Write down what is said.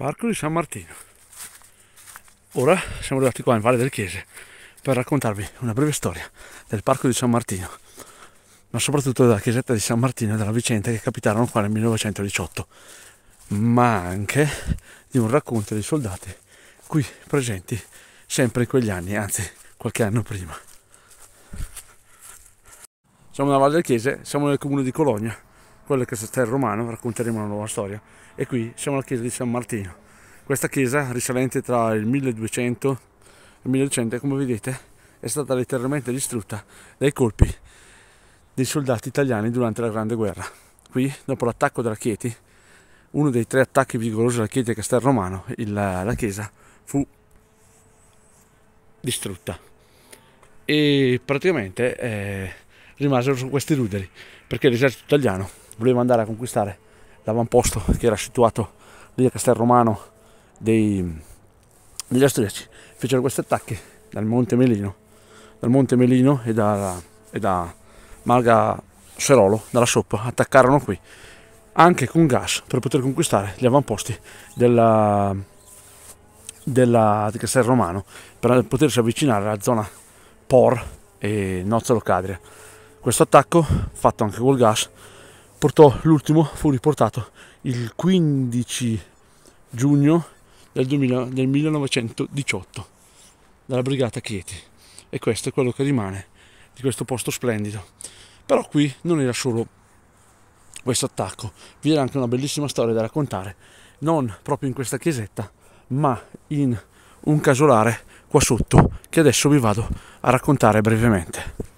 Parco di San Martino. Ora siamo arrivati qua in Valle del Chiese per raccontarvi una breve storia del Parco di San Martino, ma soprattutto della chiesetta di San Martino e della vicenda che capitarono qua nel 1918, ma anche di un racconto dei soldati qui presenti sempre in quegli anni, anzi qualche anno prima. Siamo nella Valle del Chiese, siamo nel comune di Cologna, quella che c'è il romano, racconteremo una nuova storia. E qui siamo alla chiesa di San Martino. Questa chiesa, risalente tra il 1200 e il 1100, come vedete, è stata letteralmente distrutta dai colpi dei soldati italiani durante la Grande Guerra. Qui, dopo l'attacco della Chieti, uno dei tre attacchi vigorosi della Chieti a Castel Romano, il, la chiesa fu distrutta. E praticamente eh, rimasero su questi ruderi, perché l'esercito italiano voleva andare a conquistare l'avamposto che era situato lì a Castel Romano dei, degli austriaci. Fecero questi attacchi dal Monte Melino, dal Monte Melino e da, e da Malga Serolo, dalla Soppa, attaccarono qui anche con gas per poter conquistare gli avamposti della, della, di Castel Romano per potersi avvicinare alla zona Por e Nozzolo Cadria. Questo attacco, fatto anche col gas, portò l'ultimo fu riportato il 15 giugno del, 2000, del 1918 dalla brigata Chieti e questo è quello che rimane di questo posto splendido però qui non era solo questo attacco vi era anche una bellissima storia da raccontare non proprio in questa chiesetta ma in un casolare qua sotto che adesso vi vado a raccontare brevemente